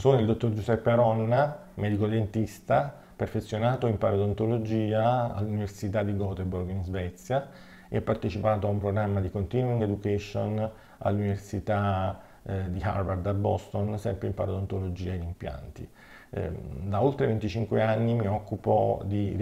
Sono il dottor Giuseppe Aronna, medico dentista, perfezionato in parodontologia all'Università di Göteborg in Svezia e ho partecipato a un programma di continuing education all'Università eh, di Harvard a Boston, sempre in parodontologia e in impianti. Eh, da oltre 25 anni mi occupo di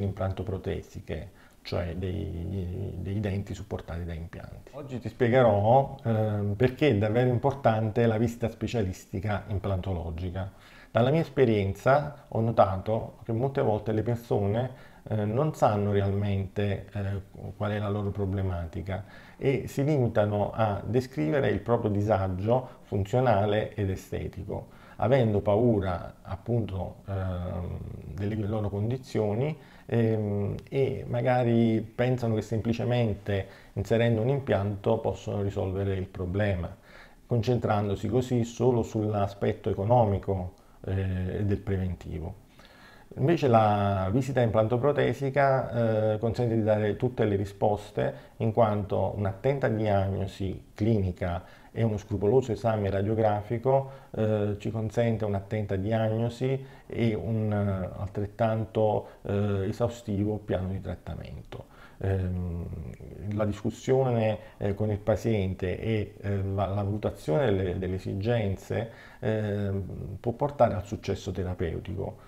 implanto protesiche, cioè dei, dei, denti supportati da impianti. Oggi ti spiegherò eh, perché è davvero importante la visita specialistica implantologica. Dalla mia esperienza ho notato che molte volte le persone eh, non sanno realmente eh, qual è la loro problematica e si limitano a descrivere il proprio disagio funzionale ed estetico, avendo paura appunto ehm, delle loro condizioni ehm, e magari pensano che semplicemente inserendo un impianto possono risolvere il problema, concentrandosi così solo sull'aspetto economico eh, del preventivo. Invece la visita implantoprotesica eh, consente di dare tutte le risposte in quanto un'attenta diagnosi clinica e uno scrupoloso esame radiografico eh, ci consente un'attenta diagnosi e un eh, altrettanto eh, esaustivo piano di trattamento ehm, la discussione eh, con il paziente e eh, la, valutazione delle, esigenze ehm, può portare al successo terapeutico.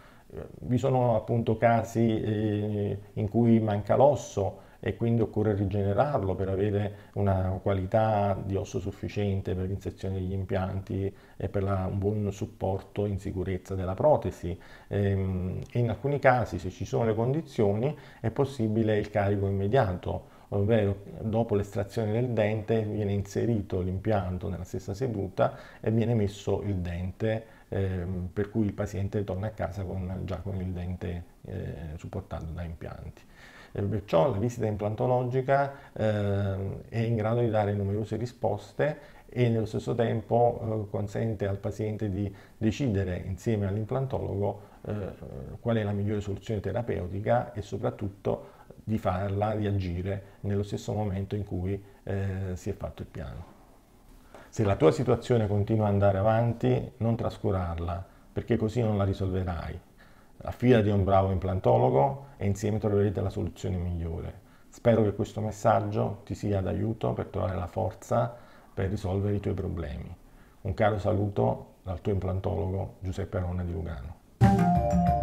Vi sono appunto casi eh, in cui manca l'osso e quindi occorre rigenerarlo per avere una qualità di osso sufficiente per l'inserzione degli impianti e per la, un buon supporto in sicurezza della protesi. E, ehm, in alcuni casi, se ci sono le condizioni, è possibile il carico immediato ovvero dopo l'estrazione del dente viene inserito l'impianto nella stessa seduta e viene messo il dente ehm, per cui il paziente torna a casa con, già con il dente eh, supportato da impianti. Eh, perciò la visita implantologica ehm, è in grado di dare numerose risposte e nello stesso tempo eh, consente al paziente di decidere insieme all'implantologo eh, qual è la migliore soluzione terapeutica e soprattutto di farla, di agire nello stesso momento in cui eh, si è fatto il piano. Se la tua situazione continua ad andare avanti, non trascurarla, perché così non la risolverai. Affidati a un bravo implantologo e insieme troverete la soluzione migliore. Spero che questo messaggio ti sia d'aiuto per trovare la forza per risolvere i tuoi problemi. Un caro saluto dal tuo implantologo Giuseppe Arone di Lugano.